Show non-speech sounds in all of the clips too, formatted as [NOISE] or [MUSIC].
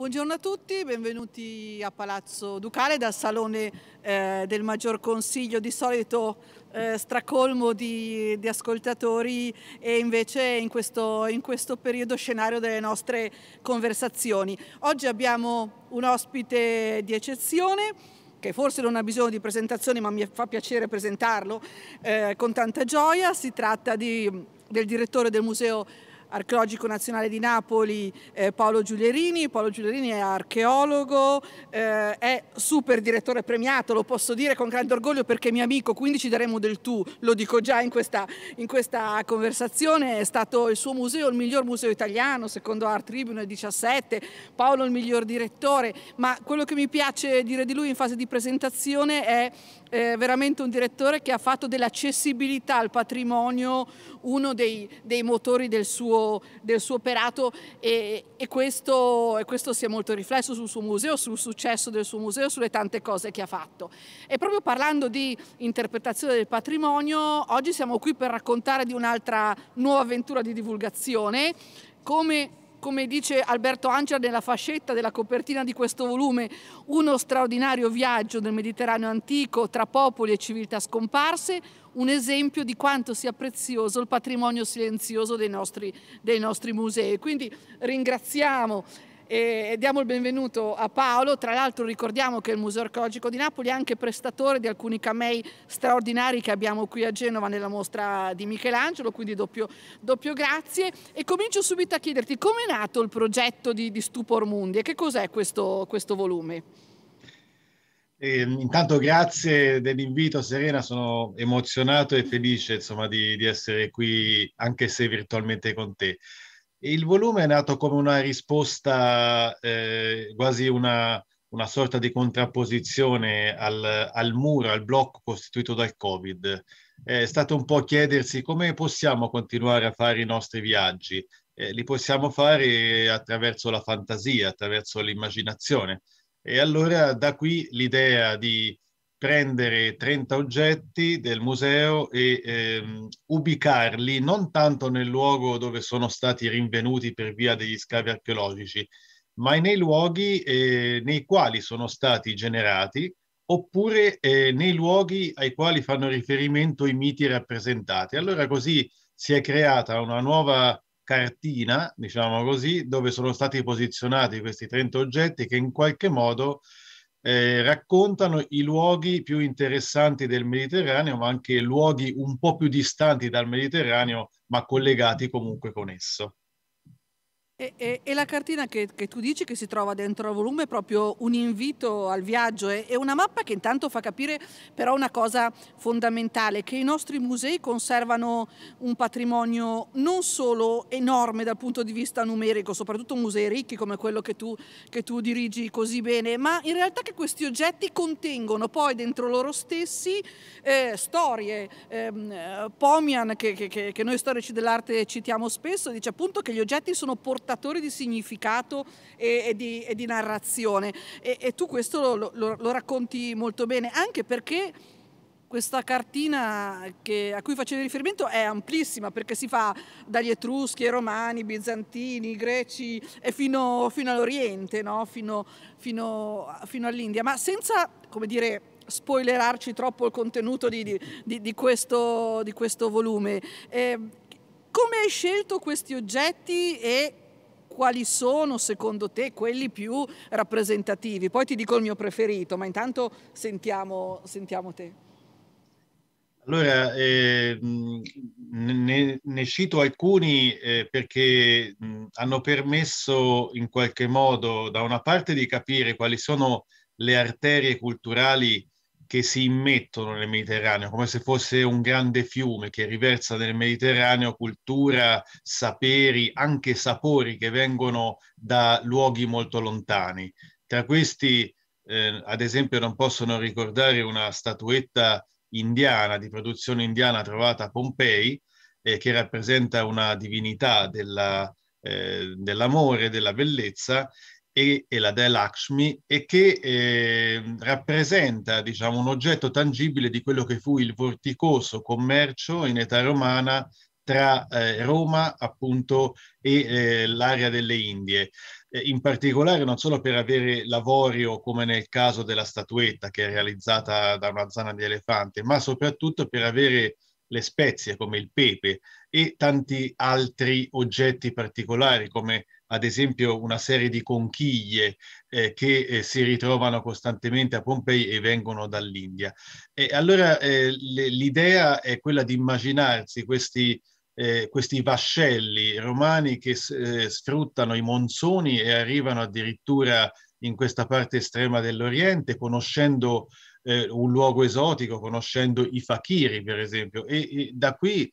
Buongiorno a tutti, benvenuti a Palazzo Ducale dal Salone eh, del Maggior Consiglio, di solito eh, stracolmo di, di, ascoltatori e invece in questo, in questo periodo scenario delle nostre conversazioni. Oggi abbiamo un ospite di eccezione che forse non ha bisogno di presentazioni ma mi fa piacere presentarlo eh, con tanta gioia, si tratta di del direttore del Museo archeologico nazionale di Napoli eh, Paolo Giulierini, Paolo Giulierini è archeologo, eh, è super direttore premiato, lo posso dire con grande orgoglio perché è mio amico, quindi ci daremo del tu, lo dico già in questa, in questa conversazione, è stato il suo museo il miglior museo italiano secondo Art Tribune 17, Paolo il miglior direttore, ma quello che mi piace dire di lui in fase di presentazione è eh, veramente un direttore che ha fatto dell'accessibilità al patrimonio uno dei, dei motori del suo suo, del suo operato e, e, questo, e, questo, si è molto riflesso sul suo museo, sul successo del suo museo, sulle tante cose che ha fatto. E proprio parlando di interpretazione del patrimonio, oggi siamo qui per raccontare di un'altra nuova avventura di divulgazione, come come dice Alberto Angela nella fascetta della copertina di questo volume, uno straordinario viaggio nel Mediterraneo antico tra popoli e civiltà scomparse, un esempio di quanto sia prezioso il patrimonio silenzioso dei nostri, dei nostri musei. Quindi ringraziamo e diamo il benvenuto a Paolo, tra l'altro ricordiamo che il Museo Archeologico di Napoli è anche prestatore di alcuni camei straordinari che abbiamo qui a Genova nella mostra di Michelangelo, quindi doppio, doppio grazie e comincio subito a chiederti come è nato il progetto di, di Stupor Mundi e che cos'è questo, questo volume? E, ehm, intanto grazie dell'invito Serena, sono emozionato e felice insomma, di, di, essere qui anche se virtualmente con te. Il volume è nato come una risposta, eh, quasi una, una, sorta di contrapposizione al, al, muro, al blocco costituito dal Covid. È stato un po' chiedersi come possiamo continuare a fare i nostri viaggi. Eh, li possiamo fare attraverso la fantasia, attraverso l'immaginazione. E allora da qui l'idea di prendere 30 oggetti del museo e ehm, ubicarli non tanto nel luogo dove sono stati rinvenuti per via degli scavi archeologici, ma nei luoghi eh, nei quali sono stati generati oppure eh, nei luoghi ai quali fanno riferimento i miti rappresentati. Allora così si è creata una nuova cartina, diciamo così, dove sono stati posizionati questi 30 oggetti che in qualche modo eh, raccontano i luoghi più interessanti del Mediterraneo, ma anche luoghi un po' più distanti dal Mediterraneo, ma collegati comunque con esso. E, e, e, la cartina che, che, tu dici che si trova dentro al volume è proprio un invito al viaggio, è, una mappa che intanto fa capire però una cosa fondamentale, che i nostri musei conservano un patrimonio non solo enorme dal punto di vista numerico, soprattutto musei ricchi come quello che tu, che tu dirigi così bene, ma in realtà che questi oggetti contengono poi dentro loro stessi eh, storie. Ehm, eh, Pomian, che, che noi storici dell'arte citiamo spesso, dice appunto che gli oggetti sono portati portatori di significato e, e, di, e di, narrazione e, e tu questo lo, lo, lo racconti molto bene, anche perché questa cartina che, a cui facevi riferimento è amplissima perché si fa dagli Etruschi ai Romani, Bizantini, Greci e fino, fino all'Oriente, no? fino, fino, fino all'India, ma senza come dire, spoilerarci troppo il contenuto di, di, di, questo, di questo, volume. Eh, come hai scelto questi oggetti e quali sono secondo te quelli più rappresentativi. Poi ti dico il mio preferito, ma intanto sentiamo, sentiamo te. Allora, eh, ne, ne, cito alcuni eh, perché hanno permesso in qualche modo da una parte di capire quali sono le arterie culturali che si immettono nel Mediterraneo, come se fosse un grande fiume che riversa nel Mediterraneo cultura, saperi, anche sapori che vengono da luoghi molto lontani. Tra questi, eh, ad esempio, non possono ricordare una statuetta indiana, di produzione indiana trovata a Pompei, eh, che rappresenta una divinità della, eh, dell'amore, della bellezza, e, e la Dea Lakshmi e che eh, rappresenta diciamo, un oggetto tangibile di quello che fu il vorticoso commercio in età romana tra eh, Roma appunto e eh, l'area delle Indie, eh, in particolare non solo per avere l'avorio come nel caso della statuetta che è realizzata da una zana di elefante, ma soprattutto per avere le spezie come il pepe e tanti altri oggetti particolari come ad esempio una serie di conchiglie eh, che eh, si ritrovano costantemente a Pompei e vengono dall'India. E allora eh, l'idea è quella di immaginarsi questi, eh, questi vascelli romani che eh, sfruttano i monsoni e arrivano addirittura in questa parte estrema dell'Oriente, conoscendo eh, un luogo esotico, conoscendo i fakiri, per esempio. E, e da qui,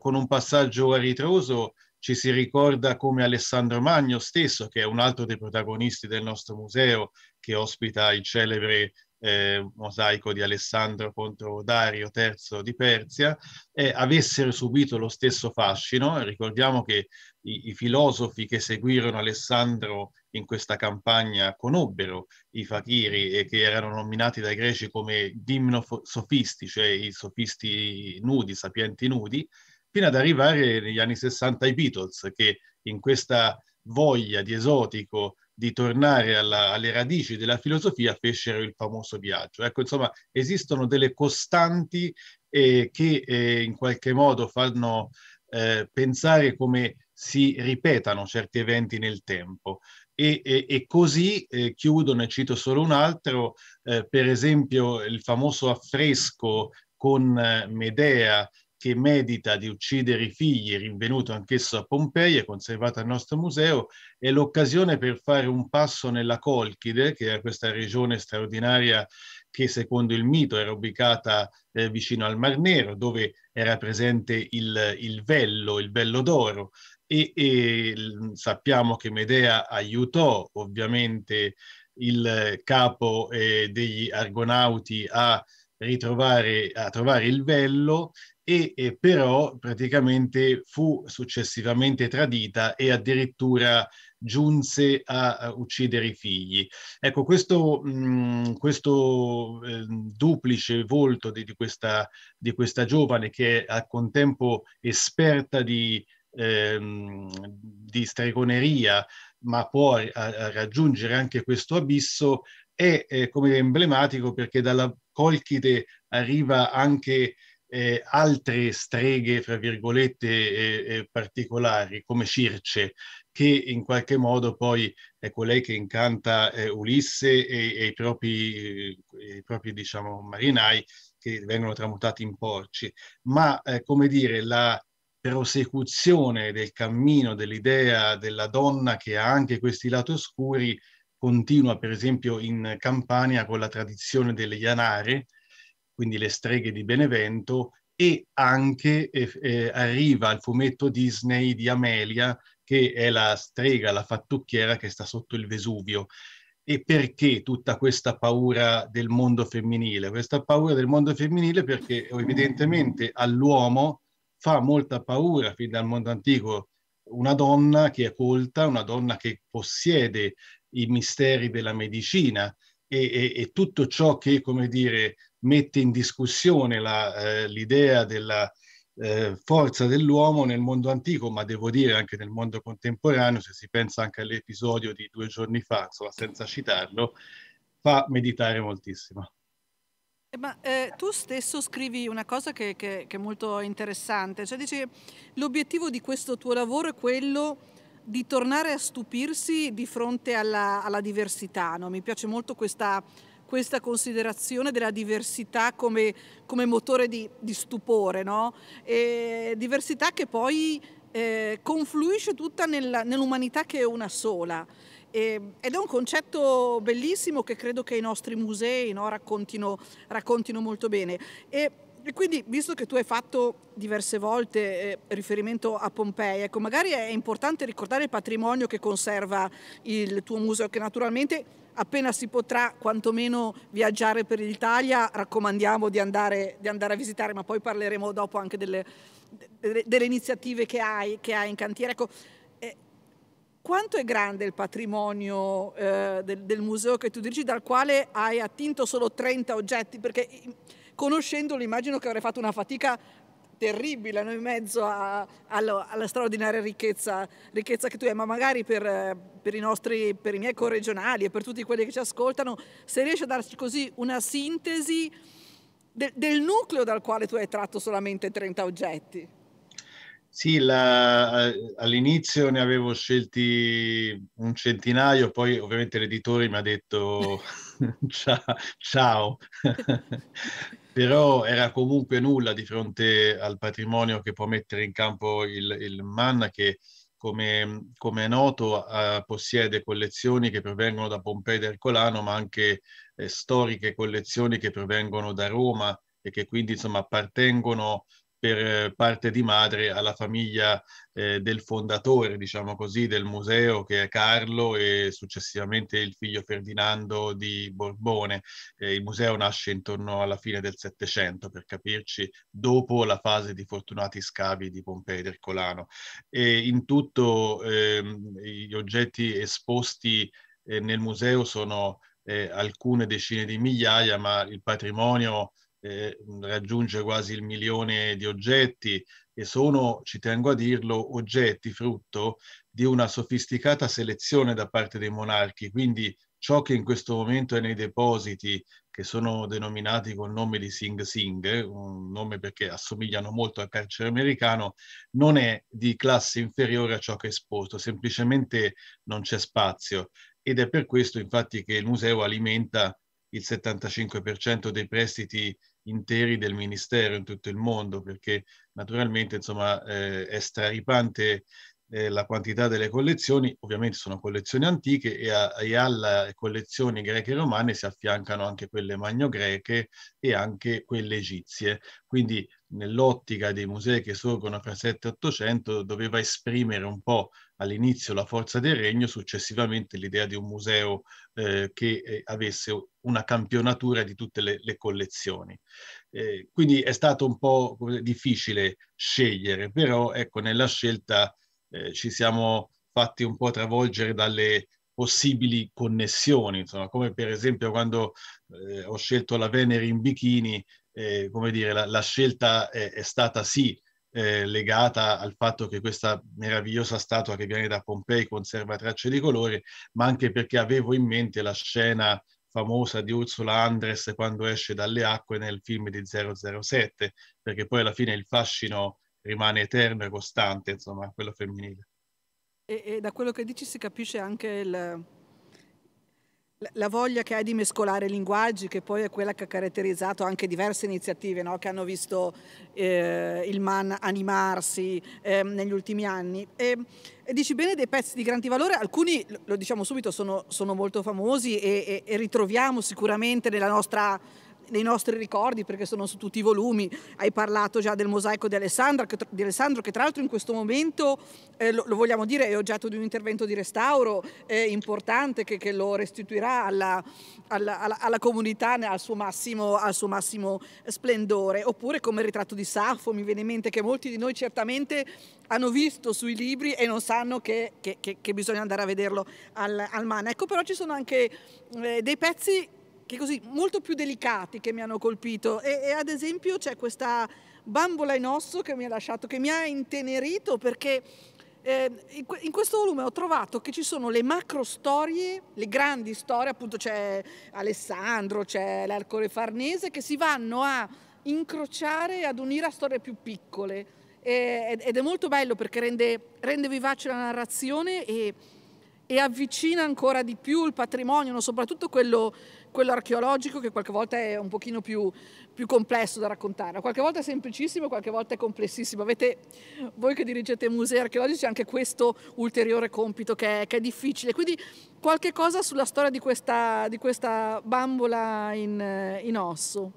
con un passaggio a ritroso, ci si ricorda come Alessandro Magno stesso, che è un altro dei protagonisti del nostro museo, che ospita il celebre eh, mosaico di Alessandro contro Dario III di Persia, eh, avessero subito lo stesso fascino. Ricordiamo che i, i, filosofi che seguirono Alessandro in questa campagna conobbero i fakiri e che erano nominati dai greci come dimnosofisti, cioè i sofisti nudi, sapienti nudi, fino ad arrivare negli anni 60 ai Beatles, che in questa voglia di esotico, di tornare alla, alle radici della filosofia, fecero il famoso viaggio. Ecco, insomma, esistono delle costanti eh, che eh, in qualche modo fanno eh, pensare come si ripetano certi eventi nel tempo. E, e, e così eh, chiudo, ne cito solo un altro, eh, per esempio il famoso affresco con eh, Medea che medita di uccidere i figli, rinvenuto anch'esso a Pompei è conservato al nostro museo, è l'occasione per fare un passo nella Colchide, che era questa regione straordinaria che secondo il mito era ubicata eh, vicino al Mar Nero, dove era presente il, il vello, il vello d'oro, e, e sappiamo che Medea aiutò ovviamente il capo eh, degli argonauti a ritrovare a trovare il vello e, e però praticamente fu successivamente tradita e addirittura giunse a, a uccidere i figli. Ecco, questo, mh, mm, questo eh, duplice volto di, di, questa, di questa giovane che è al contempo esperta di, ehm, di stregoneria, ma può a, a raggiungere anche questo abisso, è eh, come emblematico perché dalla Colchide arriva anche eh, altre streghe, fra virgolette, eh, eh, particolari, come Circe, che in qualche modo poi è colei ecco, che incanta eh, Ulisse e, e, i propri, eh, i propri diciamo, marinai che vengono tramutati in porci. Ma, eh, come dire, la prosecuzione del cammino, dell'idea della donna che ha anche questi lati oscuri, continua per esempio in Campania con la tradizione delle Ianare, quindi le streghe di Benevento, e anche eh, eh arriva al fumetto Disney di Amelia, che è la strega, la fattucchiera che sta sotto il Vesuvio. E perché tutta questa paura del mondo femminile? Questa paura del mondo femminile perché evidentemente all'uomo fa molta paura fin dal mondo antico una donna che è colta, una donna che possiede i misteri della medicina e, e, e tutto ciò che, come dire, mette in discussione la, eh, l'idea della eh, forza dell'uomo nel mondo antico, ma devo dire anche nel mondo contemporaneo, se si pensa anche all'episodio di due giorni fa, insomma, senza citarlo, fa meditare moltissimo. Eh, ma eh, tu stesso scrivi una cosa che, che, che, è molto interessante, cioè dici l'obiettivo di questo tuo lavoro è quello di tornare a stupirsi di fronte alla, alla diversità. No? Mi piace molto questa, questa considerazione della diversità come, come motore di, di stupore, no? diversità che poi eh, confluisce tutta nel, nell'umanità che è una sola. ed è un concetto bellissimo che credo che i nostri musei no? raccontino, raccontino, molto bene. E, e quindi, visto che tu hai fatto diverse volte eh, riferimento a Pompei, ecco, magari è importante ricordare il patrimonio che conserva il tuo museo, che naturalmente appena si potrà quantomeno viaggiare per l'Italia, raccomandiamo di andare, di andare a visitare, ma poi parleremo dopo anche delle, delle, delle iniziative che hai, che hai, in cantiere. Ecco, eh, quanto è grande il patrimonio eh, del, del museo che tu dirigi, dal quale hai attinto solo 30 oggetti? Perché conoscendolo immagino che avrei fatto una fatica terribile no? in mezzo a, alla, alla, straordinaria ricchezza, ricchezza, che tu hai, ma magari per, per, i nostri, per i miei corregionali e per tutti quelli che ci ascoltano, se riesci a darci così una sintesi de, del nucleo dal quale tu hai tratto solamente 30 oggetti. Sì, la, all'inizio ne avevo scelti un centinaio, poi ovviamente l'editore mi ha detto [LAUGHS] ciao, ciao. [LAUGHS] però era comunque nulla di fronte al patrimonio che può mettere in campo il, il Manna che come, come è noto eh, possiede collezioni che provengono da Pompei del Colano ma anche eh, storiche collezioni che provengono da Roma e che quindi insomma appartengono per eh, parte di madre alla famiglia eh, del fondatore, diciamo così, del museo che è Carlo e successivamente il figlio Ferdinando di Borbone. Eh, il museo nasce intorno alla fine del Settecento, per capirci, dopo la fase di fortunati scavi di Pompei ed Ercolano. E in tutto eh, gli oggetti esposti eh, nel museo sono eh, alcune decine di migliaia, ma il patrimonio eh, raggiunge quasi il milione di oggetti e sono, ci tengo a dirlo, oggetti frutto di una sofisticata selezione da parte dei monarchi, quindi ciò che in questo momento è nei depositi, che sono denominati col nome di Sing Sing, un nome perché assomigliano molto al carcere americano, non è di classe inferiore a ciò che è esposto, semplicemente non c'è spazio ed è per questo infatti che il museo alimenta il 75% dei prestiti interi del ministero in tutto il mondo, perché naturalmente insomma, eh, è straripante eh, la quantità delle collezioni, ovviamente sono collezioni antiche e, a, e alle collezioni greche e romane si affiancano anche quelle magno-greche e anche quelle egizie. Quindi nell'ottica dei musei che sorgono fra 7 e 800 doveva esprimere un po' all'inizio la forza del regno, successivamente l'idea di un museo eh, che eh, avesse una campionatura di tutte le, le collezioni. Eh, quindi è stato un po' difficile scegliere, però ecco, nella scelta eh, ci siamo fatti un po' travolgere dalle possibili connessioni, insomma, come per esempio quando eh, ho scelto la Venere in bikini, eh, come dire, la, la scelta è, è stata sì, eh, legata al fatto che questa meravigliosa statua che viene da Pompei conserva tracce di colore, ma anche perché avevo in mente la scena famosa di Ursula Andres quando esce dalle acque nel film di 007, perché poi alla fine il fascino rimane eterno e costante, insomma, quello femminile. E, e da quello che dici si capisce anche il, la voglia che hai di mescolare linguaggi, che poi è quella che ha caratterizzato anche diverse iniziative no? che hanno visto eh, il MAN animarsi eh, negli ultimi anni. E, e, dici bene dei pezzi di grande valore, alcuni, lo diciamo subito, sono, sono molto famosi e, e, e ritroviamo sicuramente nella nostra nei nostri ricordi perché sono su tutti i volumi. Hai parlato già del mosaico di, Alessandro, che, di Alessandro, che tra l'altro in questo momento, eh, lo, lo, vogliamo dire, è oggetto di un intervento di restauro eh, importante che, che, lo restituirà alla, alla, alla, alla comunità al suo, massimo, al suo, massimo, splendore. Oppure come il ritratto di Saffo, mi viene in mente che molti di noi certamente hanno visto sui libri e non sanno che, che bisogna andare a vederlo al, al MAN. Ecco però ci sono anche eh, dei pezzi che così molto più delicati che mi hanno colpito e, e ad esempio c'è questa bambola in osso che mi ha lasciato, che mi ha intenerito perché eh, in, in questo volume ho trovato che ci sono le macro storie, le grandi storie, appunto c'è Alessandro, c'è l'Ercole Farnese, che si vanno a incrociare ad unire a storie più piccole. E, ed è molto bello perché rende, rende vivace la narrazione e, e avvicina ancora di più il patrimonio, no? soprattutto quello quello archeologico che qualche volta è un pochino più, più, complesso da raccontare, qualche volta è semplicissimo, qualche volta è complessissimo. Avete voi che dirigete musei archeologici anche questo ulteriore compito che è, che è difficile. Quindi qualche cosa sulla storia di questa, di questa bambola in, in osso.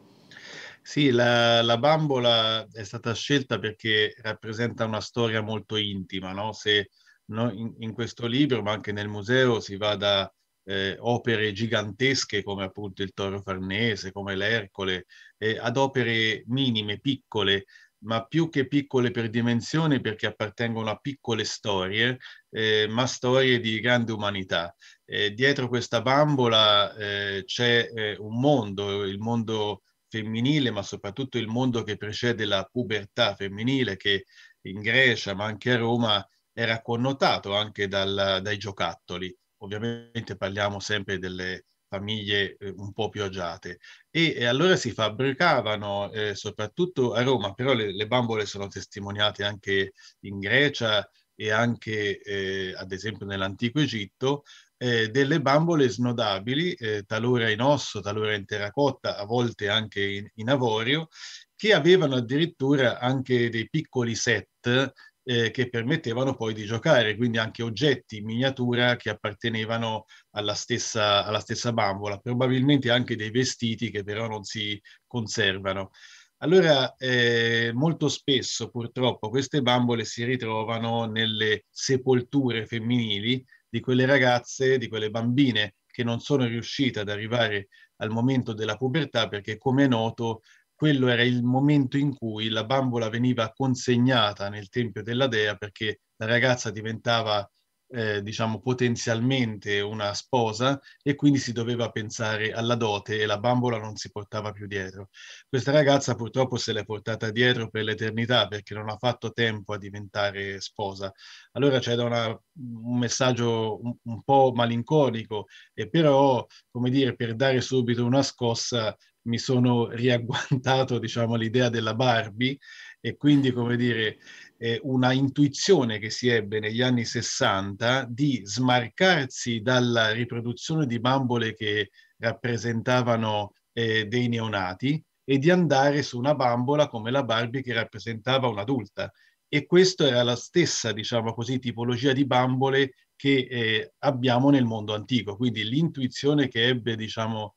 Sì, la, la, bambola è stata scelta perché rappresenta una storia molto intima, no? Se no, in, in, questo libro, ma anche nel museo, si va da, eh, opere gigantesche come appunto il Toro Farnese, come l'Ercole, eh, ad opere minime, piccole, ma più che piccole per dimensione perché appartengono a piccole storie, eh, ma storie di grande umanità. Eh, dietro questa bambola eh, c'è eh, un mondo, il mondo femminile, ma soprattutto il mondo che precede la pubertà femminile, che in Grecia, ma anche a Roma, era connotato anche dal, dai giocattoli ovviamente parliamo sempre delle famiglie eh, un po' più agiate e, e allora si fabbricavano eh, soprattutto a Roma, però le, le, bambole sono testimoniate anche in Grecia e anche eh, ad esempio nell'antico Egitto, eh, delle bambole snodabili, eh, talora in osso, talora in terracotta, a volte anche in, in avorio, che avevano addirittura anche dei piccoli set eh, che permettevano poi di giocare, quindi anche oggetti in miniatura che appartenevano alla stessa, alla stessa bambola, probabilmente anche dei vestiti che però non si conservano. Allora, eh, molto spesso purtroppo queste bambole si ritrovano nelle sepolture femminili di quelle ragazze, di quelle bambine che non sono riuscite ad arrivare al momento della pubertà perché, come è noto, quello era il momento in cui la bambola veniva consegnata nel tempio della dea perché la ragazza diventava eh, diciamo potenzialmente una sposa e quindi si doveva pensare alla dote e la bambola non si portava più dietro. Questa ragazza purtroppo se l'è portata dietro per l'eternità perché non ha fatto tempo a diventare sposa. Allora c'era una, un messaggio un, un po' malinconico e però, come dire, per dare subito una scossa mi sono [LAUGHS] riagguantato diciamo l'idea della Barbie e quindi come dire eh, una intuizione che si ebbe negli anni 60 di smarcarsi dalla riproduzione di bambole che rappresentavano eh, dei neonati e di andare su una bambola come la Barbie che rappresentava un'adulta. E questa era la stessa, diciamo così, tipologia di bambole che eh, abbiamo nel mondo antico. Quindi l'intuizione che ebbe, diciamo,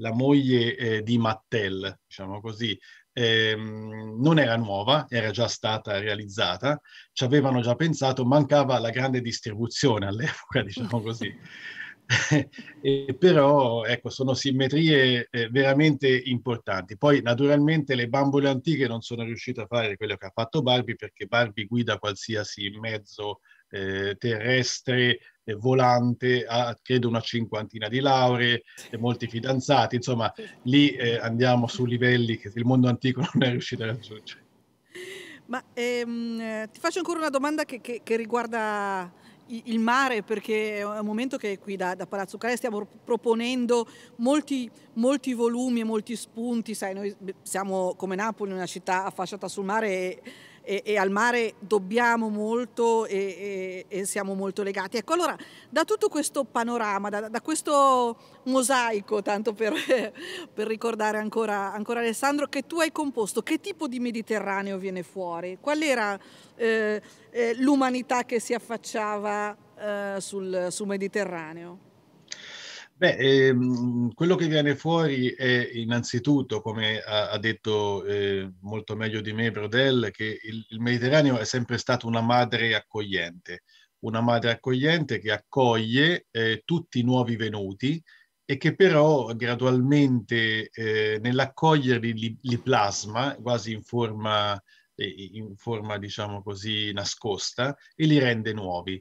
la moglie eh, di Mattel, diciamo così, ehm, non era nuova, era già stata realizzata, ci avevano già pensato, mancava la grande distribuzione all'epoca, [LAUGHS] diciamo così. e però ecco, sono simmetrie eh, veramente importanti. Poi naturalmente le bambole antiche non sono riuscite a fare quello che ha fatto Barbie perché Barbie guida qualsiasi mezzo eh, terrestre, eh, volante, ha credo una cinquantina di lauree, e eh, molti fidanzati, insomma lì eh, andiamo su livelli che il mondo antico [LAUGHS] non è riuscito a raggiungere. Ma ehm, ti faccio ancora una domanda che, che, che riguarda il mare perché è un momento che qui da, da Palazzo Cale stiamo proponendo molti, molti volumi e molti spunti, sai noi siamo come Napoli una città affacciata sul mare e e, e al mare dobbiamo molto e, e, siamo molto legati. Ecco, allora da tutto questo panorama, da, da questo mosaico, tanto per, [LAUGHS] per ricordare ancora, ancora, Alessandro, che tu hai composto, che tipo di Mediterraneo viene fuori? Qual era eh, eh, l'umanità che si affacciava eh, sul, sul Mediterraneo? Beh, ehm, quello che viene fuori è innanzitutto, come ha, ha detto eh, molto meglio di me Brodel, che il, il, Mediterraneo è sempre stato una madre accogliente, una madre accogliente che accoglie eh, tutti i nuovi venuti e che però gradualmente eh, nell'accoglierli li, li, plasma quasi in forma, eh, in forma, diciamo così, nascosta e li rende nuovi.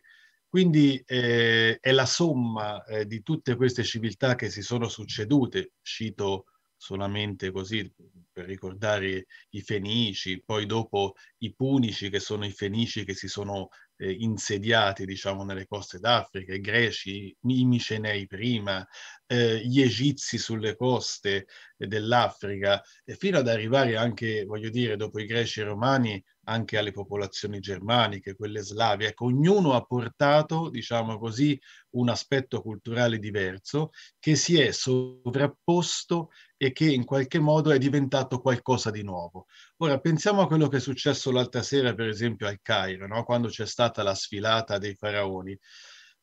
Quindi eh, è la somma eh, di tutte queste civiltà che si sono succedute, cito solamente così per ricordare i Fenici, poi dopo i Punici che sono i Fenici che si sono eh, insediati diciamo nelle coste d'Africa, i Greci, i Micenei prima, eh, gli Egizi sulle coste eh, dell'Africa, fino ad arrivare anche, voglio dire, dopo i Greci e i Romani anche alle popolazioni germaniche, quelle slave. Ecco, ognuno ha portato, diciamo così, un aspetto culturale diverso che si è sovrapposto e che in qualche modo è diventato qualcosa di nuovo. Ora pensiamo a quello che è successo l'altra sera, per esempio, al Cairo, no? quando c'è stata la sfilata dei faraoni.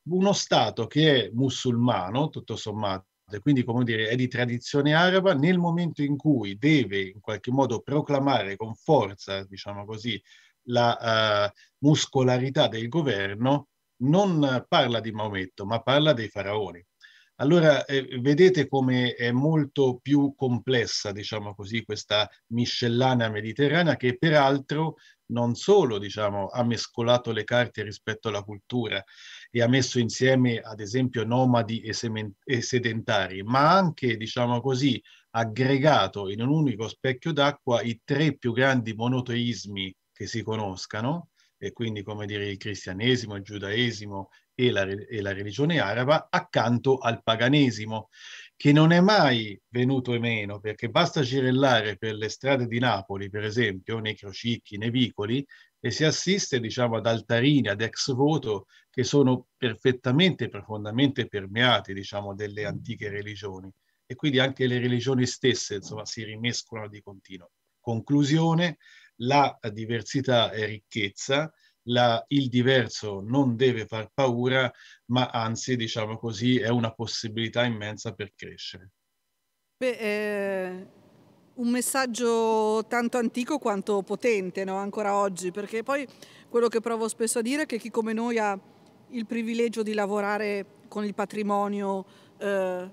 Uno Stato che è musulmano, tutto sommato, quindi come dire è di tradizione araba, nel momento in cui deve in qualche modo proclamare con forza, diciamo così, la uh, muscolarità del governo, non parla di Maometto, ma parla dei faraoni. Allora eh, vedete come è molto più complessa, diciamo così, questa miscellanea mediterranea che peraltro non solo diciamo, ha mescolato le carte rispetto alla cultura, e ha messo insieme ad esempio nomadi e, sedentari, ma anche, diciamo così, aggregato in un unico specchio d'acqua i tre più grandi monoteismi che si conoscano, e quindi come dire il cristianesimo, il giudaesimo e la, e la religione araba, accanto al paganesimo, che non è mai venuto meno, perché basta girellare per le strade di Napoli, per esempio, nei crocicchi, nei vicoli, e si assiste diciamo, ad altarini, ad ex voto che sono perfettamente, profondamente permeati diciamo, delle mm. antiche religioni e quindi anche le religioni stesse insomma, si rimescolano di continuo. Conclusione, la diversità è ricchezza, la, il diverso non deve far paura, ma anzi, diciamo così, è una possibilità immensa per crescere. Beh, eh un messaggio tanto antico quanto potente no? ancora oggi, perché poi quello che provo spesso a dire è che chi come noi ha il privilegio di lavorare con il patrimonio eh,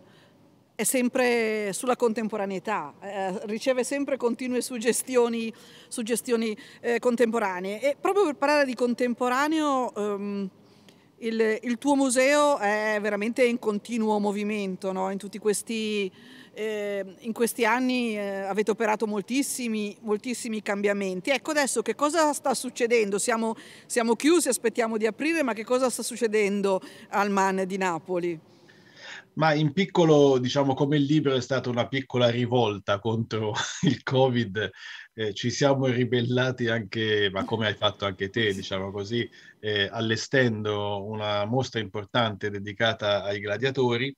è sempre sulla contemporaneità, eh, riceve sempre continue suggestioni, suggestioni eh, contemporanee. E proprio per parlare di contemporaneo... Ehm, il, il, tuo museo è veramente in continuo movimento, no? in tutti questi, eh, in questi anni eh, avete operato moltissimi, moltissimi, cambiamenti. Ecco adesso che cosa sta succedendo? Siamo, siamo chiusi, aspettiamo di aprire, ma che cosa sta succedendo al MAN di Napoli? ma in piccolo, diciamo, come il libro è stata una piccola rivolta contro [LAUGHS] il Covid eh, ci siamo ribellati anche, ma come hai fatto anche te, diciamo così, eh, allestendo una mostra importante dedicata ai gladiatori,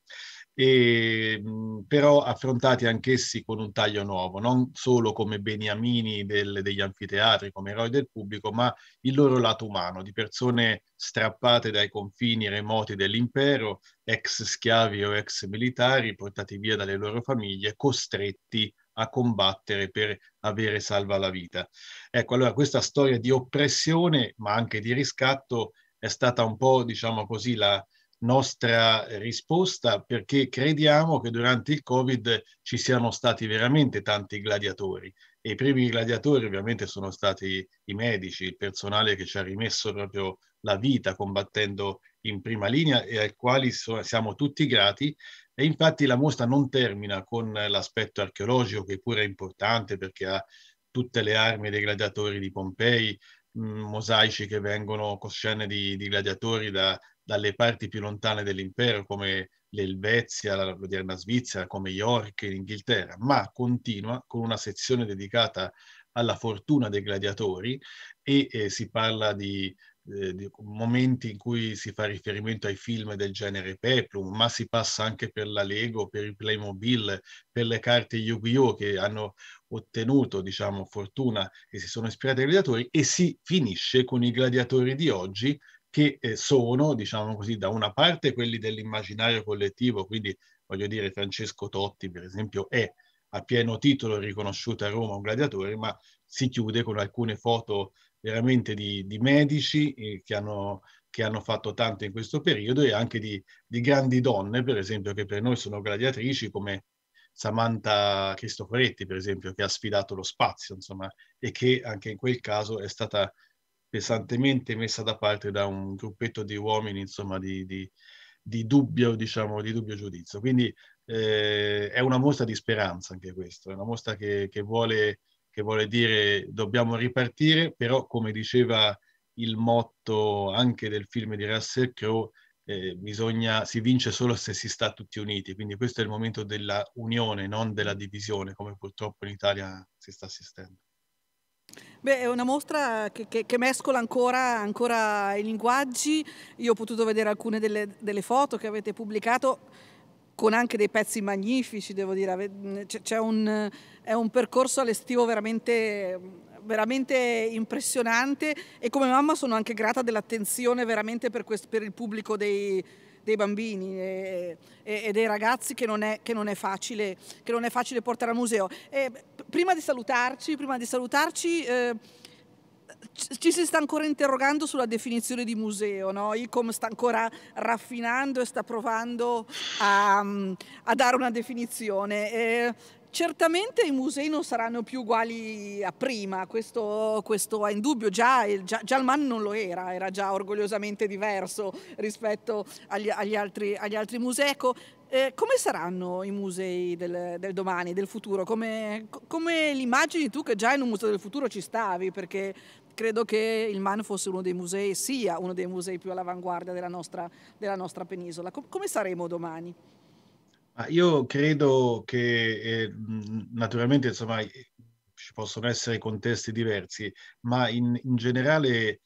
e, però affrontati anch'essi con un taglio nuovo, non solo come beniamini del, degli anfiteatri, come eroi del pubblico, ma il loro lato umano, di persone strappate dai confini remoti dell'impero, ex schiavi o ex militari, portati via dalle loro famiglie, costretti a combattere per avere salva la vita. Ecco, allora questa storia di oppressione, ma anche di riscatto, è stata un po', diciamo così, la nostra risposta perché crediamo che durante il Covid ci siano stati veramente tanti gladiatori e i primi gladiatori ovviamente sono stati i medici, il personale che ci ha rimesso proprio la vita combattendo in prima linea e ai quali so siamo tutti grati e infatti la mostra non termina con l'aspetto archeologico, che pure è importante perché ha tutte le armi dei gladiatori di Pompei, mh, mm, mosaici che vengono con scene di, di gladiatori da, dalle parti più lontane dell'impero, come l'Elvezia, la moderna Svizzera, come York in Inghilterra, ma continua con una sezione dedicata alla fortuna dei gladiatori e eh, si parla di eh, di momenti in cui si fa riferimento ai film del genere Peplum, ma si passa anche per la Lego, per il Playmobil, per le carte Yu-Gi-Oh! che hanno ottenuto, diciamo, fortuna e si sono ispirati ai gladiatori e si finisce con i gladiatori di oggi che eh, sono, diciamo così, da una parte quelli dell'immaginario collettivo, quindi voglio dire Francesco Totti, per esempio, è a pieno titolo riconosciuto a Roma un gladiatore, ma si chiude con alcune foto veramente di, di medici eh, che, hanno, che, hanno, fatto tanto in questo periodo e anche di, di, grandi donne, per esempio, che per noi sono gladiatrici come Samantha Cristoforetti, per esempio, che ha sfidato lo spazio, insomma, e che anche in quel caso è stata pesantemente messa da parte da un gruppetto di uomini, insomma, di, di di dubbio, diciamo, di dubbio giudizio. Quindi eh, è una mostra di speranza anche questo, è una mostra che, che vuole che vuole dire dobbiamo ripartire, però come diceva il motto anche del film di Russell Crowe, eh, bisogna, si vince solo se si sta tutti uniti, quindi questo è il momento della unione, non della divisione, come purtroppo in Italia si sta assistendo. Beh, è una mostra che, che, che mescola ancora, ancora, i linguaggi, io ho potuto vedere alcune delle, delle foto che avete pubblicato, con anche dei pezzi magnifici, devo dire, un, è un percorso all'estivo veramente, veramente, impressionante e come mamma sono anche grata dell'attenzione veramente per, questo, per, il pubblico dei, dei bambini e, e, e, dei ragazzi che non, è, che, non facile, che non, è, facile, portare al museo. E prima di salutarci, prima di salutarci eh, ci si sta ancora interrogando sulla definizione di museo, no? ICOM sta ancora raffinando e sta provando a, a dare una definizione. E certamente i musei non saranno più uguali a prima, questo, questo è indubbio, già, già, già, il MAN non lo era, era già orgogliosamente diverso rispetto agli, agli, altri, agli altri, musei. Ecco, eh, come saranno i musei del, del domani, del futuro? Come, come immagini tu che già in un museo del futuro ci stavi, perché credo che il MAN fosse uno dei musei, sia uno dei musei più all'avanguardia della nostra, della nostra penisola. Com come saremo domani? io credo che eh, naturalmente insomma, ci possono essere contesti diversi, ma in, in generale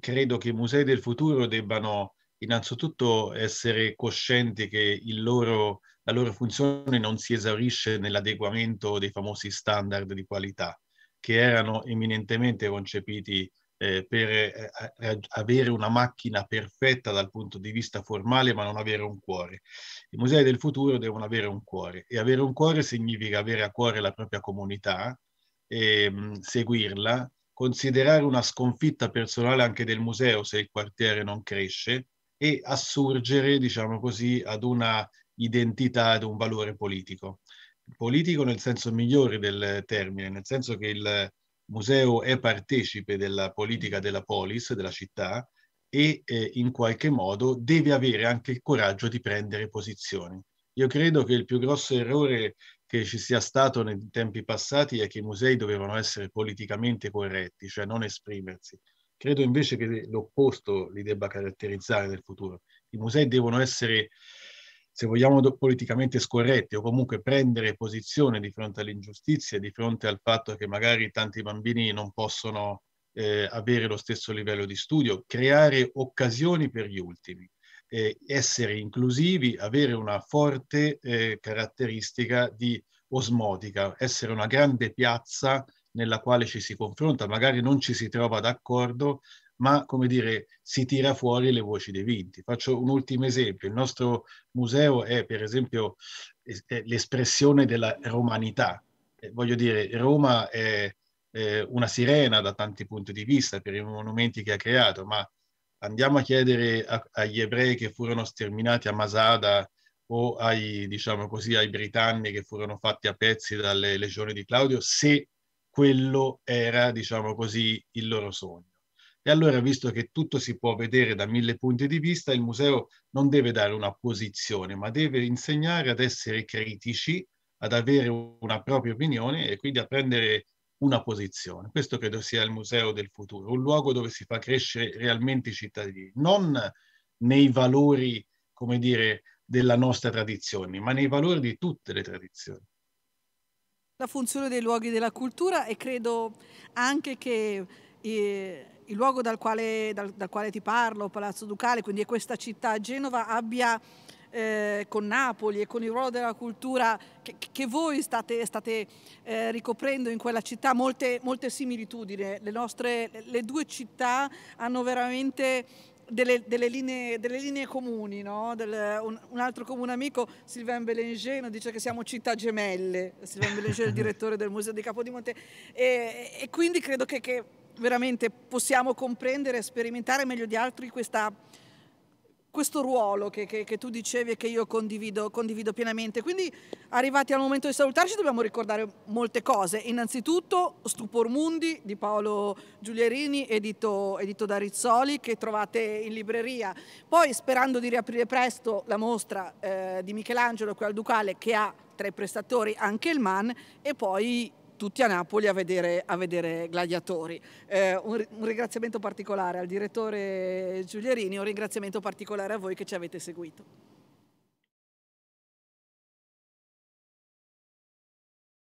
credo che i musei del futuro debbano innanzitutto essere coscienti che loro, la loro funzione non si esaurisce nell'adeguamento dei famosi standard di qualità, che erano eminentemente concepiti eh, per eh, eh, eh, avere una macchina perfetta dal punto di vista formale, ma non avere un cuore. I musei del futuro devono avere un cuore e avere un cuore significa avere a cuore la propria comunità, e, mh, mm, seguirla, considerare una sconfitta personale anche del museo se il quartiere non cresce e assurgere, diciamo così, ad una identità, ad un valore politico politico nel senso migliore del termine, nel senso che il museo è partecipe della politica della polis, della città, e eh, in qualche modo deve avere anche il coraggio di prendere posizioni. Io credo che il più grosso errore che ci sia stato nei tempi passati è che i musei dovevano essere politicamente corretti, cioè non esprimersi. Credo invece che l'opposto li debba caratterizzare nel futuro. I musei devono essere se vogliamo politicamente scorrette o comunque prendere posizione di fronte all'ingiustizia, di fronte al fatto che magari tanti bambini non possono eh, avere lo stesso livello di studio, creare occasioni per gli ultimi, eh, essere inclusivi, avere una forte eh, caratteristica di osmotica, essere una grande piazza nella quale ci si confronta, magari non ci si trova d'accordo, ma come dire, si tira fuori le voci dei vinti. Faccio un ultimo esempio, il nostro museo è per esempio l'espressione della romanità, eh, voglio dire, Roma è una sirena da tanti punti di vista per i monumenti che ha creato, ma andiamo a chiedere agli ebrei che furono sterminati a Masada o ai, diciamo così, ai britanni che furono fatti a pezzi dalle legioni di Claudio se quello era, diciamo così, il loro sogno. E allora, visto che tutto si può vedere da mille punti di vista, il museo non deve dare una posizione, ma deve insegnare ad essere critici, ad avere una propria opinione e quindi a prendere una posizione. Questo credo sia il museo del futuro, un luogo dove si fa crescere realmente i cittadini, non nei valori, come dire, della nostra tradizione, ma nei valori di tutte le tradizioni. La funzione dei luoghi della cultura e credo anche che il luogo dal quale, dal, dal quale, ti parlo, Palazzo Ducale, quindi è questa città Genova, abbia eh, con Napoli e con il ruolo della cultura che, che voi state, state eh, ricoprendo in quella città, molte, molte similitudini. Le, nostre, le due città hanno veramente delle, delle, linee, delle, linee, comuni, no? Del, un, un, altro comune amico, Sylvain Belengeno, dice che siamo città gemelle, Sylvain Belengeno è il [LAUGHS] direttore del Museo di Capodimonte e, e quindi credo che, che veramente possiamo comprendere e sperimentare meglio di altri questa, questo ruolo che, che, che, tu dicevi e che io condivido, condivido, pienamente. Quindi arrivati al momento di salutarci dobbiamo ricordare molte cose. Innanzitutto Stupor Mundi di Paolo Giulierini, edito, edito da Rizzoli, che trovate in libreria. Poi sperando di riaprire presto la mostra eh, di Michelangelo qui al Ducale che ha tra i prestatori anche il MAN e poi tutti a Napoli a vedere, a vedere Gladiatori. Eh, un, un, ringraziamento particolare al direttore Giulierini, un ringraziamento particolare a voi che ci avete seguito.